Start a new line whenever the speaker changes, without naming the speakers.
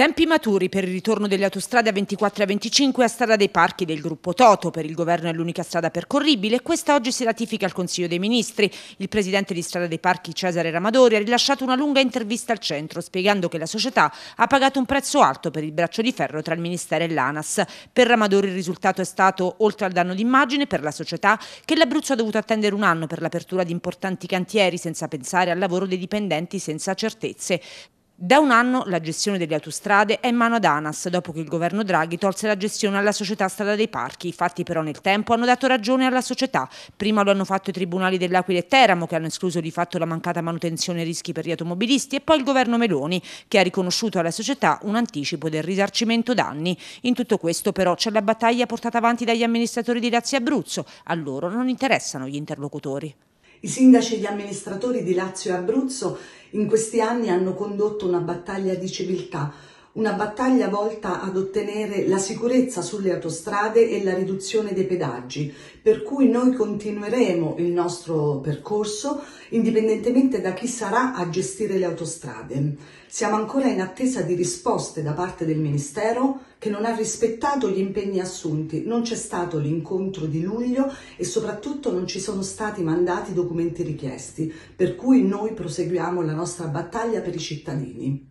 Tempi maturi per il ritorno delle autostrade a 24 e a 25 a strada dei parchi del gruppo Toto. Per il governo è l'unica strada percorribile. e Questa oggi si ratifica al Consiglio dei Ministri. Il presidente di strada dei parchi Cesare Ramadori ha rilasciato una lunga intervista al centro spiegando che la società ha pagato un prezzo alto per il braccio di ferro tra il Ministero e l'ANAS. Per Ramadori il risultato è stato, oltre al danno d'immagine per la società, che l'Abruzzo ha dovuto attendere un anno per l'apertura di importanti cantieri senza pensare al lavoro dei dipendenti senza certezze. Da un anno la gestione delle autostrade è in mano ad ANAS dopo che il governo Draghi tolse la gestione alla società strada dei parchi. I fatti però nel tempo hanno dato ragione alla società. Prima lo hanno fatto i tribunali dell'Aquila e Teramo che hanno escluso di fatto la mancata manutenzione e rischi per gli automobilisti e poi il governo Meloni che ha riconosciuto alla società un anticipo del risarcimento danni. In tutto questo però c'è la battaglia portata avanti dagli amministratori di Lazio e Abruzzo. A loro non interessano gli interlocutori. I sindaci
e gli amministratori di Lazio e Abruzzo in questi anni hanno condotto una battaglia di civiltà una battaglia volta ad ottenere la sicurezza sulle autostrade e la riduzione dei pedaggi, per cui noi continueremo il nostro percorso indipendentemente da chi sarà a gestire le autostrade. Siamo ancora in attesa di risposte da parte del Ministero che non ha rispettato gli impegni assunti, non c'è stato l'incontro di luglio e soprattutto non ci sono stati mandati i documenti richiesti, per cui noi proseguiamo la nostra battaglia per i cittadini.